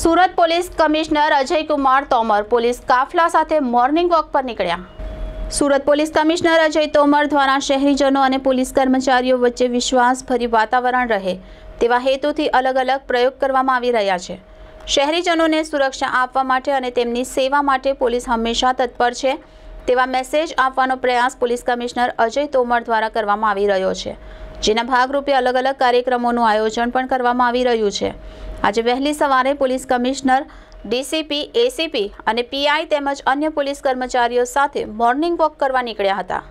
Surat police commissioner Ajay Kumar Tomar police કાફલા સાથે morning walk પર નીકળ્યા સુરત પોલીસ કમિશનર અજય તોમર દ્વારા શહેરીજનો અને પોલીસ કર્મચારીઓ વચ્ચે વિશ્વાસભરી વાતાવરણ રહે તેવા હેતુથી અલગ અલગ પ્રયોગ કરવામાં આવી રહ્યા છે શહેરીજનોને સુરક્ષા આપવા માટે અને તેમની સેવા માટે પોલીસ હંમેશા તત્પર છે તેવા મેસેજ આપવાનો પ્રયાસ પોલીસ કમિશનર અજય તોમર દ્વારા કરવામાં આવી રહ્યો છે જેના ભાગરૂપે અલગ અલગ કાર્યક્રમોનું આયોજન પણ કરવામાં આવી રહ્યું છે આજે વહેલી સવારે પોલીસ કમિશનર ડીસીપી એસીપી અને પીઆઈ તેમજ અન્ય પોલીસ કર્મચારીઓ સાથે મોર્નિંગ વોક કરવા નીકળ્યા હતા